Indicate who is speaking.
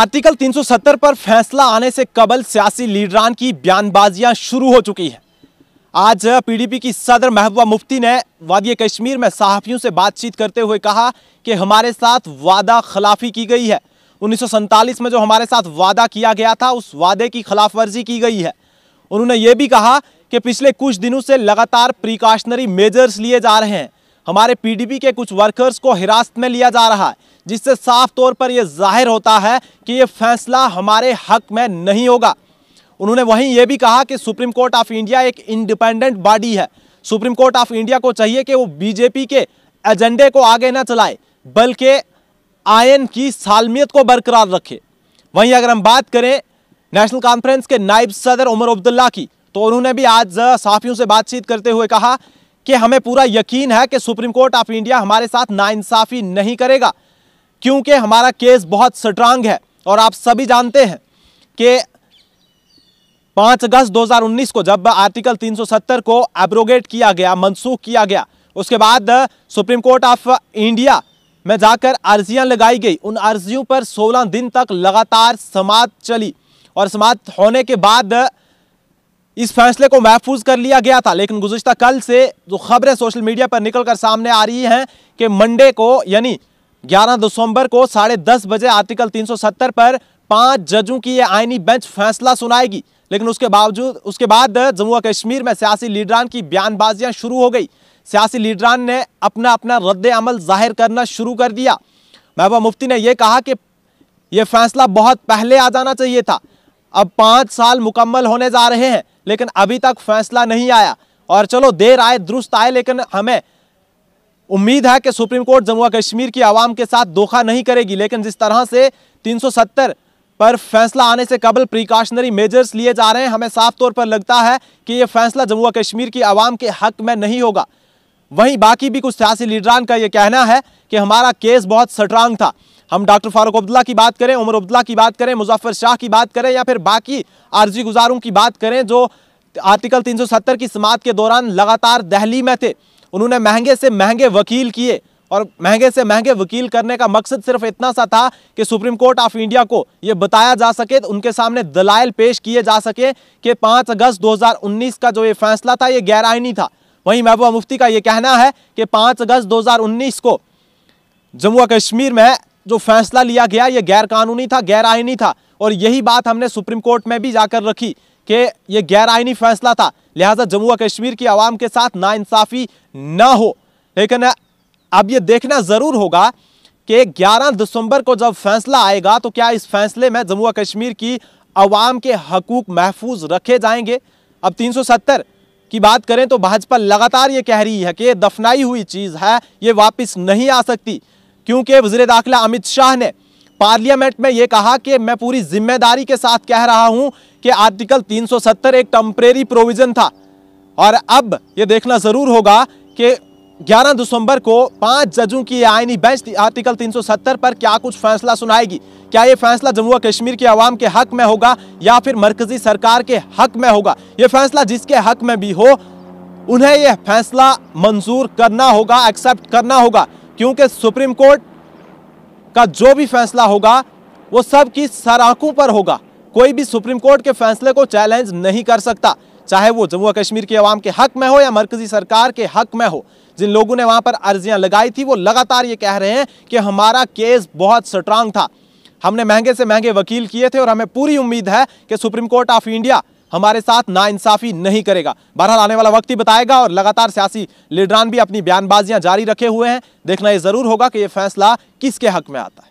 Speaker 1: article 370 पर फैसला आने से कबल सियासी लीडरान की बयानबाजियां शुरू हो चुकी हैं आज पीडीपी की सदर महबूबा मुफ्ती ने वादी कश्मीर में सहाफ़ियों से बातचीत करते हुए कहा कि हमारे साथ वादा खिलाफी की गई है उन्नीस में जो हमारे साथ वादा किया गया था उस वादे की खिलाफ वर्जी की गई है उन्होंने ये भी कहा कि पिछले कुछ दिनों से लगातार प्रिकॉशनरी मेजर्स लिए जा रहे हैं हमारे पीडीपी के कुछ वर्कर्स को हिरासत में लिया जा रहा है जिससे साफ तौर पर यह जाहिर होता है कि ये फैसला हमारे हक में नहीं होगा उन्होंने वहीं ये भी कहा कि सुप्रीम कोर्ट ऑफ इंडिया एक इंडिपेंडेंट बॉडी है सुप्रीम कोर्ट ऑफ इंडिया को चाहिए कि वो बीजेपी के एजेंडे को आगे ना चलाए बल्कि आयन की सालमियत को बरकरार रखे वहीं अगर हम बात करें नेशनल कॉन्फ्रेंस के नायब सदर उमर अब्दुल्ला की तो उन्होंने भी आज साफियों से बातचीत करते हुए कहा कि हमें पूरा यकीन है कि सुप्रीम कोर्ट ऑफ इंडिया हमारे साथ नाइंसाफ़ी नहीं करेगा क्योंकि हमारा केस बहुत स्ट्रांग है और आप सभी जानते हैं कि पाँच अगस्त 2019 को जब आर्टिकल 370 को एब्रोगेट किया गया मनसूख किया गया उसके बाद सुप्रीम कोर्ट ऑफ इंडिया में जाकर अर्जियां लगाई गई उन अर्जियों पर 16 दिन तक लगातार समाप्त चली और समाप्त होने के बाद इस फैसले को महफूज कर लिया गया था लेकिन गुजशत कल से जो खबरें सोशल मीडिया पर निकल कर सामने आ रही हैं कि मंडे को यानी 11 दिसंबर को साढ़े दस बजे आर्टिकल 370 पर पांच जजों की यह आईनी बेंच फैसला सुनाएगी लेकिन उसके बावजूद उसके बाद जम्मू कश्मीर में सियासी लीडरान की बयानबाजियाँ शुरू हो गई सियासी लीडरान ने अपना अपना रद्द अमल जाहिर करना शुरू कर दिया महबूबा मुफ्ती ने यह कहा कि यह फैसला बहुत पहले आ जाना चाहिए था अब पाँच साल मुकम्मल होने जा रहे हैं लेकिन अभी तक फैसला नहीं आया और चलो देर आए दुरुस्त आए लेकिन हमें उम्मीद है कि सुप्रीम कोर्ट जम्मू कश्मीर की आवाम के साथ धोखा नहीं करेगी लेकिन जिस तरह से 370 पर फैसला आने से कबल प्रिकॉशनरी मेजर्स लिए जा रहे हैं हमें साफ तौर पर लगता है कि ये फैसला जम्मू कश्मीर की आवाम के हक में नहीं होगा वहीं बाकी भी कुछ सियासी लीडरान का ये कहना है कि हमारा केस बहुत स्ट्रांग था हम डॉक्टर फारूक अब्दुल्ला की बात करें उमर अब्दुल्ला की बात करें मुजफ्फर शाह की बात करें या फिर बाकी आर्जी गुजारों की बात करें जो आर्टिकल 370 की समात के दौरान लगातार दहली में थे उन्होंने महंगे से महंगे वकील किए और महंगे से महंगे वकील करने का मकसद सिर्फ इतना सा था कि सुप्रीम कोर्ट ऑफ इंडिया को ये बताया जा सके उनके सामने दलाइल पेश किए जा सके कि 5 अगस्त 2019 का जो ये फैसला था ये गैर आइनी था वहीं महबूबा मुफ्ती का ये कहना है कि 5 अगस्त 2019 को जम्मू कश्मीर में जो फैसला लिया गया ये गैर कानूनी था गैर आइनी था और यही बात हमने सुप्रीम कोर्ट में भी जाकर रखी कि ये गैर आइनी फैसला था लिहाजा जम्मू और कश्मीर की आवाम के साथ नाानसाफ़ी ना हो लेकिन अब ये देखना ज़रूर होगा कि 11 दिसंबर को जब फैसला आएगा तो क्या इस फैसले में जम्मू और कश्मीर की आवाम के हकूक महफूज रखे जाएंगे अब सत्तर की बात करें तो भाजपा लगातार ये कह रही है कि ये दफनाई हुई चीज़ है ये वापस नहीं आ सकती क्योंकि वजीर दाखिला अमित शाह ने पार्लियामेंट में यह कहा कि मैं पूरी जिम्मेदारी के साथ कह रहा हूं कि आर्टिकल 370 एक टम्परेरी प्रोविज़न था और अब यह देखना ज़रूर होगा कि 11 दिसंबर को पांच जजों की आईनी बेंच आर्टिकल 370 पर क्या कुछ फैसला सुनाएगी क्या यह फैसला जम्मू और कश्मीर के आवाम के हक में होगा या फिर मरकजी सरकार के हक में होगा यह फैसला जिसके हक में भी हो उन्हें यह फैसला मंजूर करना होगा एक्सेप्ट करना होगा क्योंकि सुप्रीम कोर्ट का जो भी फैसला होगा वो सबकी सराखों पर होगा कोई भी सुप्रीम कोर्ट के फैसले को चैलेंज नहीं कर सकता चाहे वो जम्मू कश्मीर के अवाम के हक में हो या मरकजी सरकार के हक में हो जिन लोगों ने वहां पर अर्जियां लगाई थी वो लगातार ये कह रहे हैं कि हमारा केस बहुत स्ट्रांग था हमने महंगे से महंगे वकील किए थे और हमें पूरी उम्मीद है कि सुप्रीम कोर्ट ऑफ इंडिया हमारे साथ नाइंसाफ़ी नहीं करेगा बहरहाल आने वाला वक्त ही बताएगा और लगातार सियासी लीडरान भी अपनी बयानबाजियां जारी रखे हुए हैं देखना यह ज़रूर होगा कि यह फैसला किसके हक में आता है